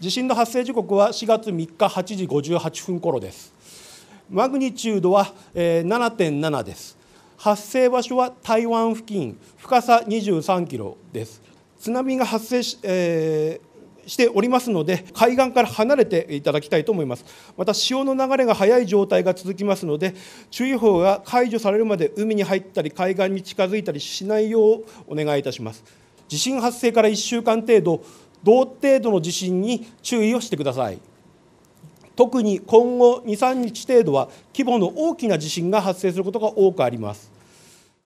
地震の発生時刻は4月3日8時58分頃ですマグニチュードは7.7です発生場所は台湾付近深さ23キロです津波が発生し、えーしておりますので海岸から離れていただきたいと思いますまた潮の流れが速い状態が続きますので注意報が解除されるまで海に入ったり海岸に近づいたりしないようお願いいたします地震発生から1週間程度同程度の地震に注意をしてください特に今後23日程度は規模の大きな地震が発生することが多くあります